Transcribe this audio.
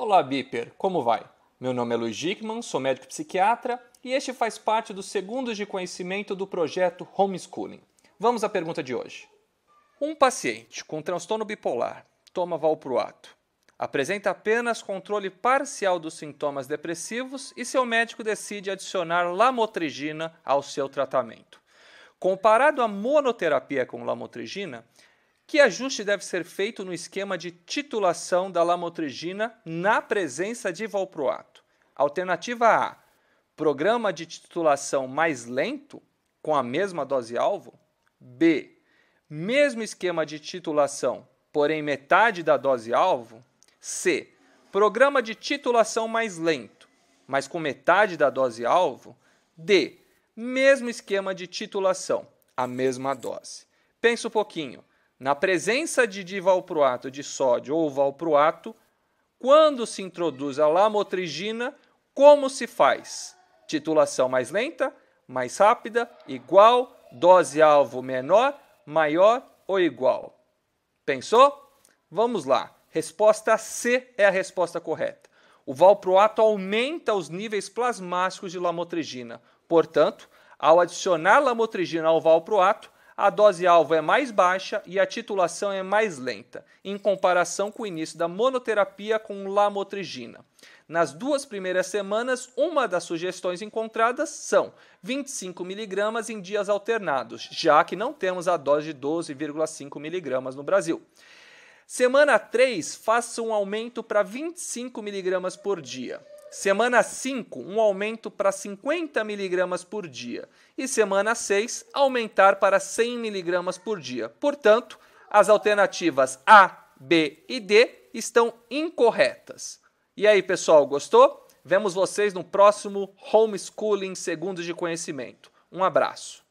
Olá, Biper, como vai? Meu nome é Luiz Dickman, sou médico psiquiatra e este faz parte dos segundos de conhecimento do projeto Homeschooling. Vamos à pergunta de hoje. Um paciente com transtorno bipolar toma valproato, apresenta apenas controle parcial dos sintomas depressivos e seu médico decide adicionar lamotrigina ao seu tratamento. Comparado à monoterapia com lamotrigina, que ajuste deve ser feito no esquema de titulação da lamotrigina na presença de valproato? Alternativa A: programa de titulação mais lento com a mesma dose alvo? B: mesmo esquema de titulação, porém metade da dose alvo? C: programa de titulação mais lento, mas com metade da dose alvo? D: mesmo esquema de titulação, a mesma dose. Pensa um pouquinho. Na presença de divalproato de sódio ou valproato, quando se introduz a lamotrigina, como se faz? Titulação mais lenta, mais rápida, igual, dose alvo menor, maior ou igual? Pensou? Vamos lá. Resposta C é a resposta correta. O valproato aumenta os níveis plasmáticos de lamotrigina. Portanto, ao adicionar lamotrigina ao valproato, a dose-alvo é mais baixa e a titulação é mais lenta, em comparação com o início da monoterapia com lamotrigina. Nas duas primeiras semanas, uma das sugestões encontradas são 25 mg em dias alternados, já que não temos a dose de 12,5 mg no Brasil. Semana 3, faça um aumento para 25 mg por dia. Semana 5, um aumento para 50 miligramas por dia. E semana 6, aumentar para 100 miligramas por dia. Portanto, as alternativas A, B e D estão incorretas. E aí, pessoal, gostou? Vemos vocês no próximo Homeschooling Segundos de Conhecimento. Um abraço.